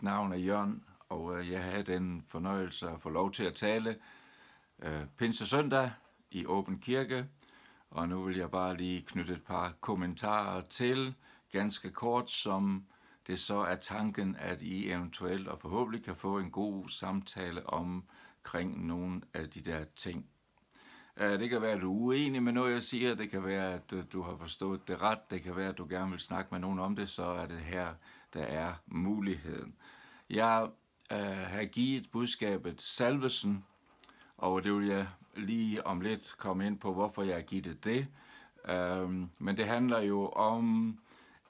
Mit navn er Jørgen, og øh, jeg havde den fornøjelse at få lov til at tale øh, Søndag i Åben Kirke. Og nu vil jeg bare lige knytte et par kommentarer til, ganske kort, som det så er tanken, at I eventuelt og forhåbentlig kan få en god samtale om kring nogle af de der ting. Ja, det kan være, at du er uenig med noget, jeg siger. Det kan være, at øh, du har forstået det ret. Det kan være, at du gerne vil snakke med nogen om det. Så er det her, der er muligheden. Jeg øh, har givet budskabet Salvesen, og det vil jeg lige om lidt komme ind på, hvorfor jeg har givet det. det. Øh, men det handler jo om,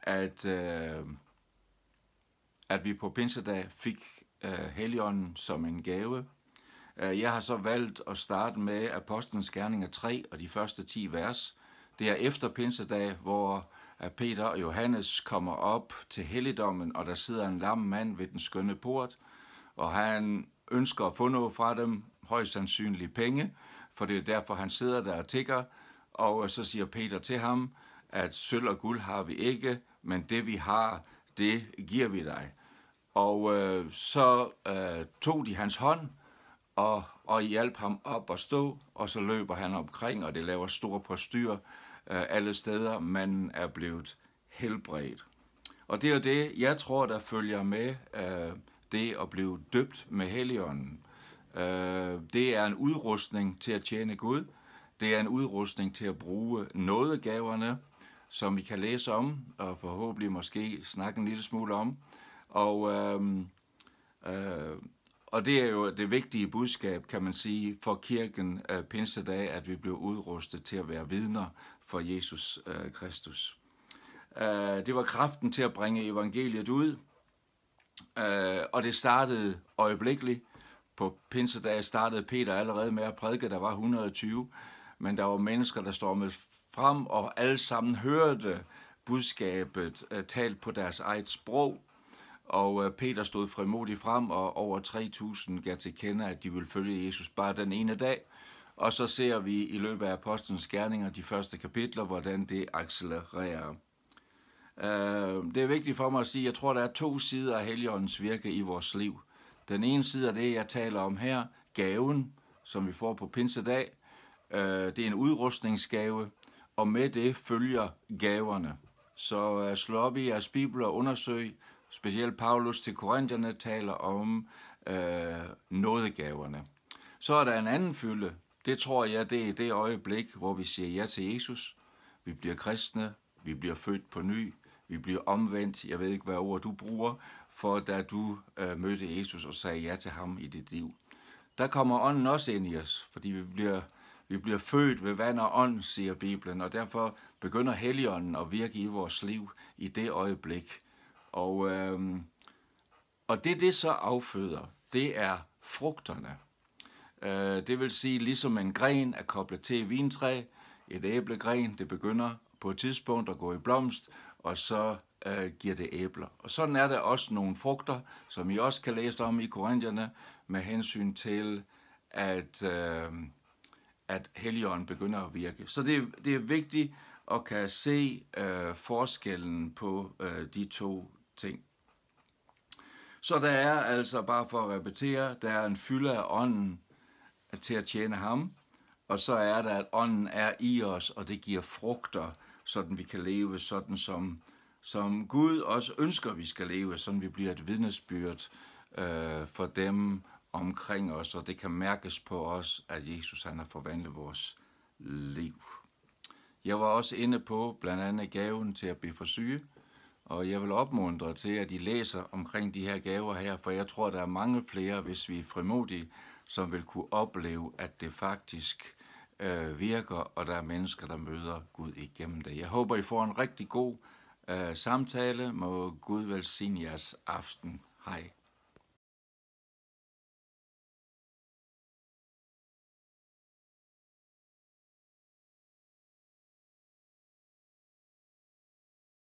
at, øh, at vi på Pinsedag fik øh, Helligånden som en gave Øh, jeg har så valgt at starte med Apostlenes Gerninger 3 og de første 10 vers. Det er efter pinsedag, hvor Peter og Johannes kommer op til helligdommen, og der sidder en lam mand ved den skønne port, og han ønsker at få noget fra dem, højst sandsynligt penge, for det er derfor, han sidder der og tigger, og øh, så siger Peter til ham, at sølv og guld har vi ikke, men det vi har, det giver vi dig. Og øh, så øh, tog de hans hånd, og, og hjalp ham op og stå, og så løber han omkring, og det laver stor postyr øh, alle steder. Manden er blevet helbredt. Og det er det, jeg tror, der følger med øh, det at blive døbt med heligånden. Øh, det er en udrustning til at tjene Gud. Det er en udrustning til at bruge nådegaverne, som vi kan læse om, og forhåbentlig måske snakke en lille smule om. Og øhm, øh, øh, og det er jo det vigtige budskab, kan man sige, for kirken øh, pinsedag, at vi bliver udrustet til at være vidner for Jesus øh, Kristus. Øh, det var kraften til at bringe evangeliet ud, øh, og det startede øjeblikkeligt. På pinsedag startede Peter allerede med at prædike, der var 120, men der var mennesker, der stormede frem, og alle sammen hørte budskabet øh, talt på deres eget sprog, og øh, Peter stod frimodigt frem, og over 3.000 gav til kende, at de ville følge Jesus bare den ene dag. Og så ser vi i løbet af Apostlenes Gerninger, de første kapitler, hvordan det accelererer. Øh, det er vigtigt for mig at sige, at jeg tror, der er to sider af Helligåndens virke i vores liv. Den ene side er det, jeg taler om her, gaven, som vi får på Pinsedag. Øh, det er en udrustningsgave, og med det følger gaverne. Så slå op i jeres bibel og undersøg, specielt Paulus til Korintherne taler om øh, nådegaverne. Så er der en anden fylde. Det tror jeg, det er det øjeblik, hvor vi siger ja til Jesus. Vi bliver kristne, vi bliver født på ny, vi bliver omvendt. Jeg ved ikke, hvad ord du bruger, for da du øh, mødte Jesus og sagde ja til ham i dit liv. Der kommer ånden også ind i os, fordi vi bliver, vi bliver født ved vand og ånd, siger Bibelen, og derfor begynder Helligånden at virke i vores liv i det øjeblik, og, øhm, og det, det så afføder, det er frugterne. Øh, det vil sige, ligesom en gren er koblet til et vintræ, et æblegren, det begynder på et tidspunkt at gå i blomst, og så øh, giver det æbler. Og sådan er der også nogle frugter, som I også kan læse om i Korintierne, med hensyn til, at, øh, at heligånden begynder at virke. Så det, det er vigtigt at kan se øh, forskellen på øh, de to ting. Så der er altså, bare for at repetere, der er en fylde af ånden til at tjene ham, og så er der, at ånden er i os, og det giver frugter, sådan vi kan leve, sådan som, som Gud også ønsker, vi skal leve, sådan vi bliver et vidnesbyrd øh, for dem omkring os, og det kan mærkes på os, at Jesus han har forvandlet vores liv. Jeg var også inde på blandt andet gaven til at blive for syge, og jeg vil opmuntre til, at I læser omkring de her gaver her, for jeg tror, der er mange flere, hvis vi er frimodige, som vil kunne opleve, at det faktisk øh, virker, og der er mennesker, der møder Gud igennem det. Jeg håber, I får en rigtig god øh, samtale. Må Gud velsigne jeres aften. Hej.